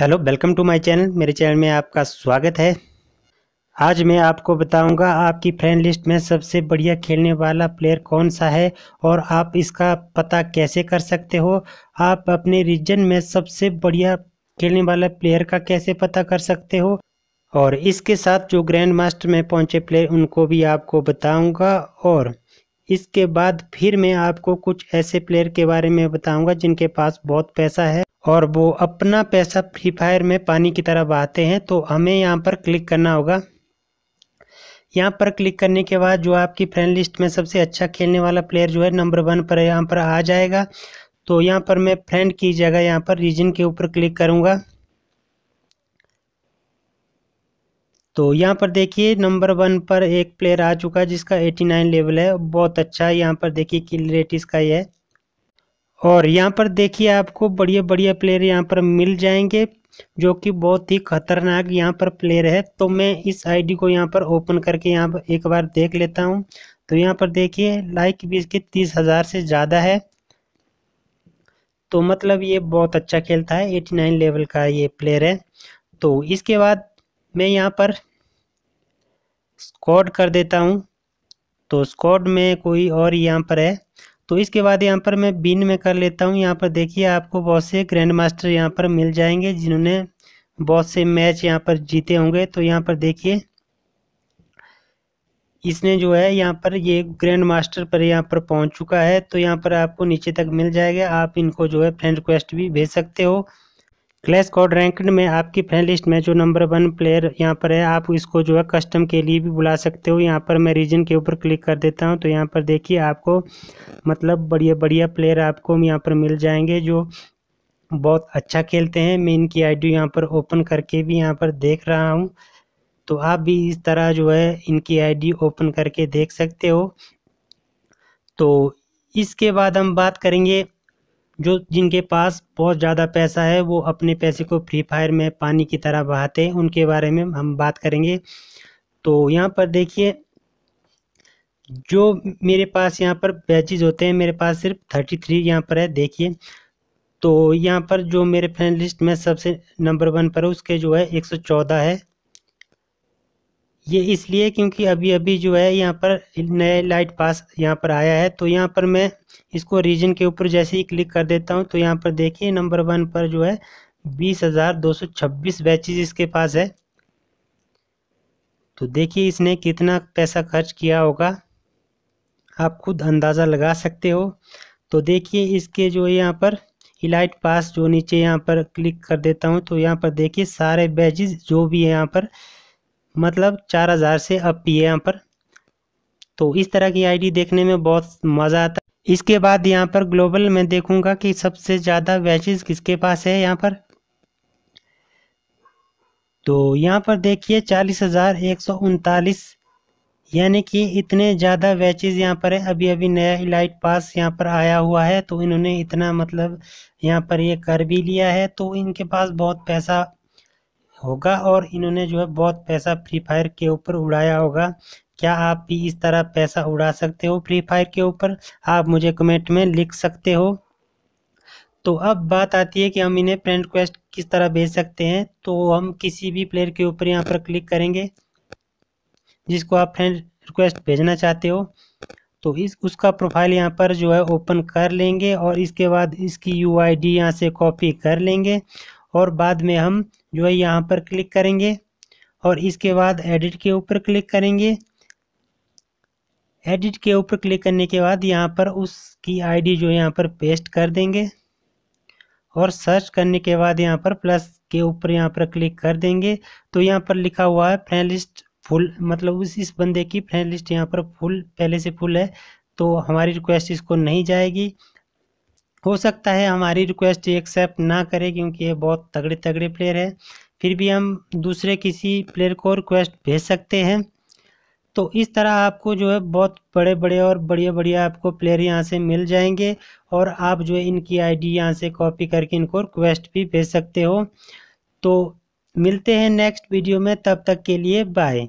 hello welcome to my channel मेरे channel में आपका स्वागत है आज मैं आपको बताऊंगा आपकी फ्रेंड लिस्ट में सबसे बढ़िया खेलने वाला प्लेयर कौन सा है और आप इसका पता कैसे कर सकते हो आप अपने रीजन में सबसे बढ़िया खेलने वाला प्लेयर का कैसे पता कर सकते हो और इसके साथ जो ग्रैंड मास्टर में पहुंचे प्लेयर उनको भी आपको बताऊँगा और इसके बाद फिर मैं आपको कुछ ऐसे प्लेयर के बारे में बताऊँगा जिनके पास बहुत पैसा है और वो अपना पैसा फ्री फायर में पानी की तरह बहाते हैं तो हमें यहाँ पर क्लिक करना होगा यहाँ पर क्लिक करने के बाद जो आपकी फ्रेंड लिस्ट में सबसे अच्छा खेलने वाला प्लेयर जो है नंबर वन पर यहाँ पर आ जाएगा तो यहाँ पर मैं फ्रेंड की जगह यहाँ पर रीजन के ऊपर क्लिक करूँगा तो यहाँ पर देखिए नंबर वन पर एक प्लेयर आ चुका है जिसका 89 लेवल है बहुत अच्छा है यहाँ पर देखिए किल रेट इसका ही है और यहाँ पर देखिए आपको बढ़िया बढ़िया प्लेयर यहाँ पर मिल जाएंगे जो कि बहुत ही खतरनाक यहाँ पर प्लेयर है तो मैं इस आईडी को यहाँ पर ओपन करके यहाँ पर एक बार देख लेता हूँ तो यहाँ पर देखिए लाइक भी इसके तीस हज़ार से ज़्यादा है तो मतलब ये बहुत अच्छा खेलता है एटी नाइन लेवल का ये प्लेयर है तो इसके बाद मैं यहाँ पर स्कॉड कर देता हूँ तो स्कॉड में कोई और यहाँ पर है तो इसके बाद यहाँ पर मैं बिन में कर लेता हूँ यहाँ पर देखिए आपको बहुत से ग्रैंड मास्टर यहाँ पर मिल जाएंगे जिन्होंने बहुत से मैच यहाँ पर जीते होंगे तो यहाँ पर देखिए इसने जो है यहाँ पर ये ग्रैंड मास्टर पर यहाँ पर पहुँच चुका है तो यहाँ पर आपको नीचे तक मिल जाएगा आप इनको जो है फ्रेंड रिक्वेस्ट भी भेज सकते हो क्लैश कॉड रैंकड में आपकी फ्रेंड लिस्ट में जो नंबर वन प्लेयर यहाँ पर है आप इसको जो है कस्टम के लिए भी बुला सकते हो यहाँ पर मैं रीजन के ऊपर क्लिक कर देता हूँ तो यहाँ पर देखिए आपको मतलब बढ़िया बढ़िया प्लेयर आपको यहाँ पर मिल जाएंगे जो बहुत अच्छा खेलते हैं मैं इनकी आई यहाँ पर ओपन करके भी यहाँ पर देख रहा हूँ तो आप भी इस तरह जो है इनकी आई ओपन करके देख सकते हो तो इसके बाद हम बात करेंगे जो जिनके पास बहुत ज़्यादा पैसा है वो अपने पैसे को फ्री फायर में पानी की तरह बहाते हैं उनके बारे में हम बात करेंगे तो यहाँ पर देखिए जो मेरे पास यहाँ पर बैचेज होते हैं मेरे पास सिर्फ थर्टी थ्री यहाँ पर है देखिए तो यहाँ पर जो मेरे फ्रेंड लिस्ट में सबसे नंबर वन पर है उसके जो है एक सौ चौदह है ये इसलिए क्योंकि अभी अभी जो है यहाँ पर नए लाइट पास यहाँ पर आया है तो यहाँ पर मैं इसको रीजन के ऊपर जैसे ही क्लिक कर देता हूँ तो यहाँ पर देखिए नंबर वन पर जो है बीस हज़ार दो सौ छब्बीस बैचेज इसके पास है तो देखिए इसने कितना पैसा खर्च किया होगा आप खुद अंदाज़ा लगा सकते हो तो देखिए इसके जो यहाँ पर इलाइट पास जो नीचे यहाँ पर क्लिक कर देता हूँ तो यहाँ पर देखिए सारे बैचेज जो भी है यहाँ पर मतलब चार हज़ार से अप की है यहाँ पर तो इस तरह की आईडी देखने में बहुत मज़ा आता है इसके बाद यहाँ पर ग्लोबल मैं देखूँगा कि सबसे ज़्यादा वैचेज़ किसके पास है यहाँ पर तो यहाँ पर देखिए चालीस हज़ार एक सौ उनतालीस यानी कि इतने ज़्यादा वैचेज़ यहाँ पर है अभी अभी नया इलाइट पास यहाँ पर आया हुआ है तो इन्होंने इतना मतलब यहाँ पर ये यह कर भी लिया है तो इनके पास बहुत पैसा होगा और इन्होंने जो है बहुत पैसा फ्री फायर के ऊपर उड़ाया होगा क्या आप भी इस तरह पैसा उड़ा सकते हो फ्री फायर के ऊपर आप मुझे कमेंट में लिख सकते हो तो अब बात आती है कि हम इन्हें फ्रेंड रिक्वेस्ट किस तरह भेज सकते हैं तो हम किसी भी प्लेयर के ऊपर यहाँ पर क्लिक करेंगे जिसको आप फ्रेंड रिक्वेस्ट भेजना चाहते हो तो इस उसका प्रोफाइल यहाँ पर जो है ओपन कर लेंगे और इसके बाद इसकी यू आई डी यहाँ से कॉपी कर लेंगे और बाद में हम जो है यहाँ पर क्लिक करेंगे और इसके बाद एडिट के ऊपर क्लिक करेंगे एडिट के ऊपर क्लिक करने के बाद यहाँ पर उसकी आईडी जो है यहाँ पर पेस्ट कर देंगे और सर्च करने के बाद यहाँ पर प्लस के ऊपर यहाँ पर क्लिक कर देंगे तो यहाँ पर लिखा हुआ है फ्रेंड लिस्ट फुल मतलब उस इस बंदे की फ्रेंड लिस्ट यहाँ पर फुल पहले से फुल है तो हमारी रिक्वेस्ट इसको नहीं जाएगी हो सकता है हमारी रिक्वेस्ट एक्सेप्ट ना करे क्योंकि ये बहुत तगड़े तगड़े प्लेयर है फिर भी हम दूसरे किसी प्लेयर को रिक्वेस्ट भेज सकते हैं तो इस तरह आपको जो है बहुत बड़े बड़े और बढ़िया बढ़िया आपको प्लेयर यहाँ से मिल जाएंगे और आप जो है इनकी आईडी यहाँ से कॉपी करके इनको रिक्वेस्ट भी भेज सकते हो तो मिलते हैं नेक्स्ट वीडियो में तब तक के लिए बाय